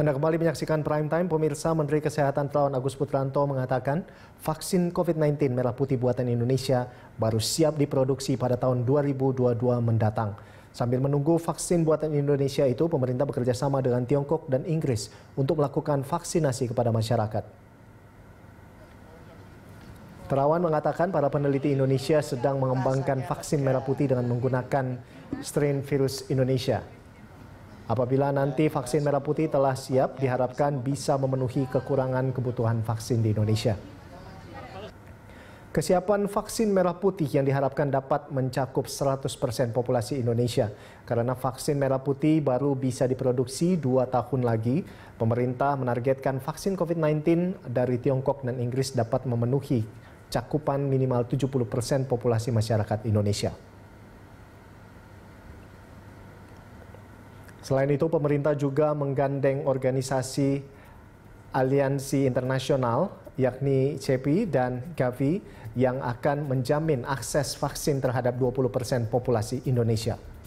Anda kembali menyaksikan Prime Time, pemirsa Menteri Kesehatan Terawan Agus Putranto mengatakan vaksin COVID-19 merah putih buatan Indonesia baru siap diproduksi pada tahun 2022 mendatang. Sambil menunggu vaksin buatan Indonesia itu, pemerintah bekerja sama dengan Tiongkok dan Inggris untuk melakukan vaksinasi kepada masyarakat. Terawan mengatakan para peneliti Indonesia sedang mengembangkan vaksin merah putih dengan menggunakan strain virus Indonesia. Apabila nanti vaksin merah putih telah siap, diharapkan bisa memenuhi kekurangan kebutuhan vaksin di Indonesia. Kesiapan vaksin merah putih yang diharapkan dapat mencakup 100% populasi Indonesia. Karena vaksin merah putih baru bisa diproduksi dua tahun lagi, pemerintah menargetkan vaksin COVID-19 dari Tiongkok dan Inggris dapat memenuhi cakupan minimal 70% populasi masyarakat Indonesia. Selain itu, pemerintah juga menggandeng organisasi aliansi internasional yakni CEPI dan Gavi yang akan menjamin akses vaksin terhadap 20% populasi Indonesia.